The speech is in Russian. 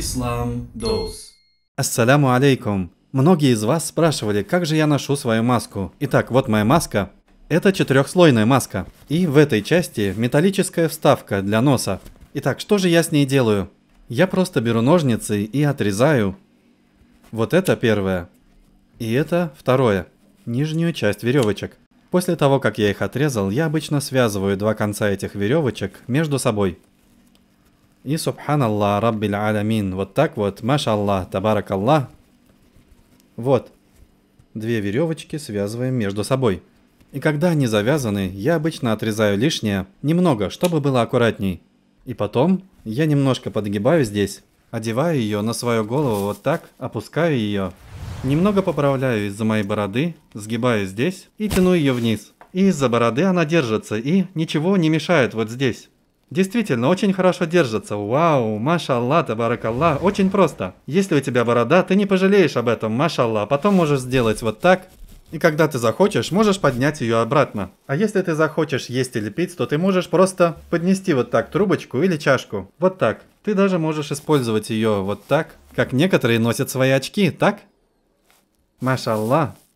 Ислам Доус. Ассаляму алейкум. Многие из вас спрашивали, как же я ношу свою маску. Итак, вот моя маска. Это четырехслойная маска. И в этой части металлическая вставка для носа. Итак, что же я с ней делаю? Я просто беру ножницы и отрезаю. Вот это первое. И это второе. Нижнюю часть веревочек. После того, как я их отрезал, я обычно связываю два конца этих веревочек между собой. И субханаллах, раббиль алямин. Вот так вот, машаллах, табарак Аллах. Вот. Две веревочки связываем между собой. И когда они завязаны, я обычно отрезаю лишнее, немного, чтобы было аккуратней. И потом я немножко подгибаю здесь, одеваю ее на свою голову вот так, опускаю ее. Немного поправляю из-за моей бороды, сгибаю здесь и тяну ее вниз. И из-за бороды она держится и ничего не мешает вот здесь. Действительно, очень хорошо держится. Вау, машалла, табаракалла. Очень просто. Если у тебя борода, ты не пожалеешь об этом, машалла. Потом можешь сделать вот так. И когда ты захочешь, можешь поднять ее обратно. А если ты захочешь есть или пить, то ты можешь просто поднести вот так трубочку или чашку. Вот так. Ты даже можешь использовать ее вот так, как некоторые носят свои очки, так? Машалла.